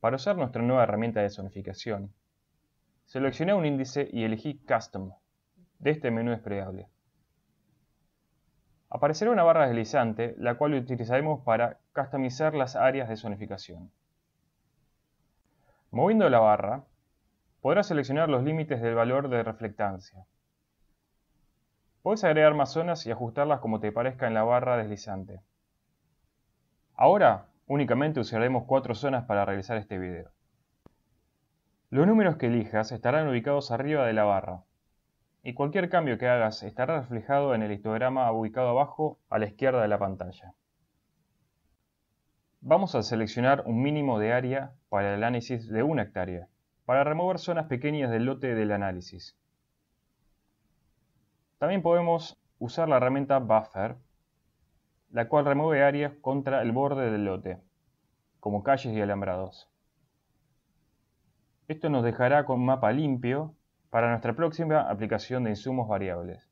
Para usar nuestra nueva herramienta de zonificación, seleccioné un índice y elegí Custom de este menú desplegable. Aparecerá una barra deslizante, la cual utilizaremos para customizar las áreas de zonificación. Moviendo la barra, podrás seleccionar los límites del valor de reflectancia. Puedes agregar más zonas y ajustarlas como te parezca en la barra deslizante. Ahora Únicamente usaremos cuatro zonas para realizar este video. Los números que elijas estarán ubicados arriba de la barra, y cualquier cambio que hagas estará reflejado en el histograma ubicado abajo a la izquierda de la pantalla. Vamos a seleccionar un mínimo de área para el análisis de una hectárea, para remover zonas pequeñas del lote del análisis. También podemos usar la herramienta Buffer la cual remueve áreas contra el borde del lote, como calles y alambrados. Esto nos dejará con mapa limpio para nuestra próxima aplicación de insumos variables.